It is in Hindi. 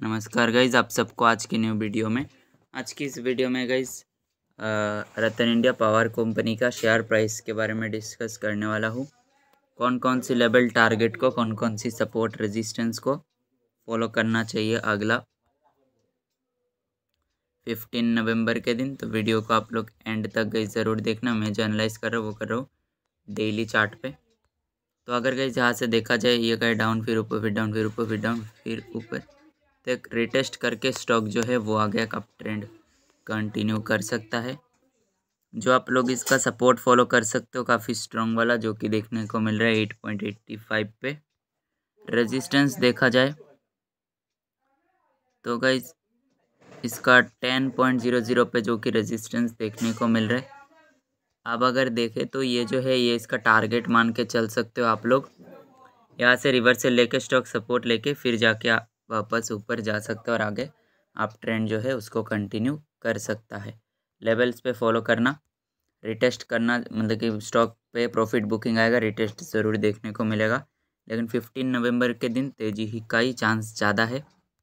नमस्कार गाइज आप सबको आज की न्यू वीडियो में आज की इस वीडियो में guys Ratan India power company का शेयर प्राइस के बारे में डिस्कस करने वाला हूँ कौन कौन सी लेवल टारगेट को कौन कौन सी सपोर्ट रेजिस्टेंस को फॉलो करना चाहिए अगला फिफ्टीन नवंबर के दिन तो वीडियो को आप लोग एंड तक गई ज़रूर देखना मैं जो एनालाइज कर रहा हूँ वो कर रहा हूँ डेली चार्ट पे तो अगर गई जहाँ से देखा जाए ये गए डाउन फिर ऊपर फिर डाउन फिर ऊपर फिर डाउन फिर ऊपर तक रिटेस्ट करके स्टॉक जो है वो आगे कब ट्रेंड कंटिन्यू कर सकता है जो आप लोग इसका सपोर्ट फॉलो कर सकते हो काफ़ी स्ट्रॉन्ग वाला जो कि देखने को मिल रहा है एट पॉइंट एट्टी फाइव पे रेजिस्टेंस देखा जाए तो गाइज इसका टेन पॉइंट ज़ीरो ज़ीरो पे जो कि रेजिस्टेंस देखने को मिल रहा है अब अगर देखें तो ये जो है ये इसका टारगेट मान के चल सकते हो आप लोग यहाँ से रिवर्स से लेके स्टॉक सपोर्ट लेके फिर जाके वापस ऊपर जा सकता है और आगे आप ट्रेंड जो है उसको कंटिन्यू कर सकता है लेवल्स पे फॉलो करना रिटेस्ट करना मतलब कि स्टॉक पे प्रॉफिट बुकिंग आएगा रिटेस्ट ज़रूर देखने को मिलेगा लेकिन फिफ्टीन नवंबर के दिन तेजी ही का ही चांस ज़्यादा है